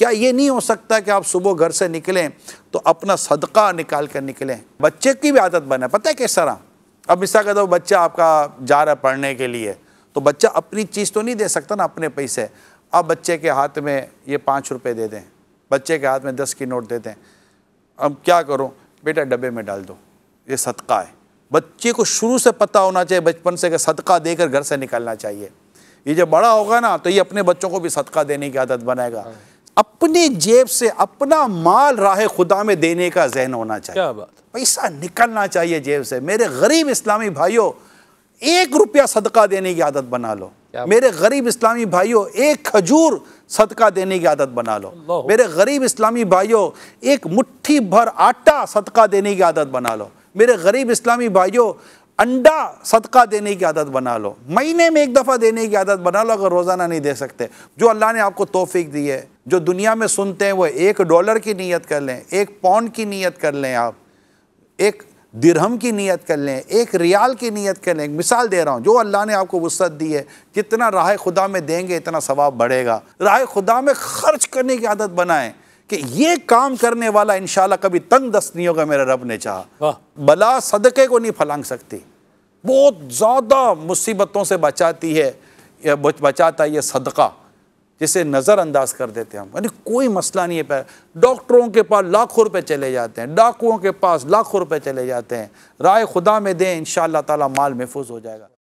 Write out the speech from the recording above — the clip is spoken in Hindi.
क्या ये नहीं हो सकता कि आप सुबह घर से निकलें तो अपना सदका निकाल कर निकलें बच्चे की भी आदत बने पता है किस तरह अब मिसा का तो बच्चा आपका जा रहा है पढ़ने के लिए तो बच्चा अपनी चीज़ तो नहीं दे सकता ना अपने पैसे अब बच्चे के हाथ में ये पाँच रुपये दे दें बच्चे के हाथ में दस की नोट दे दें अब क्या करो बेटा डब्बे में डाल दो ये सदका है बच्चे को शुरू से पता होना चाहिए बचपन से कि सदका देकर घर से निकलना चाहिए ये जब बड़ा होगा ना तो ये अपने बच्चों को भी सदका देने की आदत बनाएगा अपनी जेब से अपना माल राह खुदा में देने का जहन होना चाहिए क्या बात पैसा निकलना चाहिए जेब से मेरे गरीब इस्लामी भाइयों एक रुपया सदका देने की आदत बना लो मेरे गरीब इस्लामी भाइयों एक खजूर सदका देने की आदत बना लो मेरे गरीब इस्लामी भाइयों एक मुट्ठी भर आटा सदका देने की आदत बना लो मेरे गरीब इस्लामी भाइयों अंडा सदका देने की आदत बना लो महीने में एक दफ़ा देने की आदत बना लो अगर रोज़ाना नहीं दे सकते जो अल्लाह ने आपको तोफीक दी है जो दुनिया में सुनते हैं वो एक डॉलर की नीयत कर लें एक पौंड की नीयत कर लें आप एक दिरहम की नीयत कर लें एक रियाल की नीयत कर लें मिसाल दे रहा हूँ जो अल्लाह ने आपको वसत दी है जितना राह खुदा में देंगे इतना सवाब बढ़ेगा राह खुदा में खर्च करने की आदत बनाएं कि ये काम करने वाला इन कभी तंग दस्त नहीं होगा मेरा रब ने चाह बला सदक़े को नहीं फलांग सकती बहुत ज़्यादा मुसीबतों से बचाती है बचाता है ये सदका जिसे नज़रअंदाज कर देते हैं हम यानी कोई मसला नहीं है डॉक्टरों के पास लाखों रुपए चले जाते हैं डाकुओं के पास लाखों रुपए चले जाते हैं राय खुदा में दें इन ताला माल महफूज हो जाएगा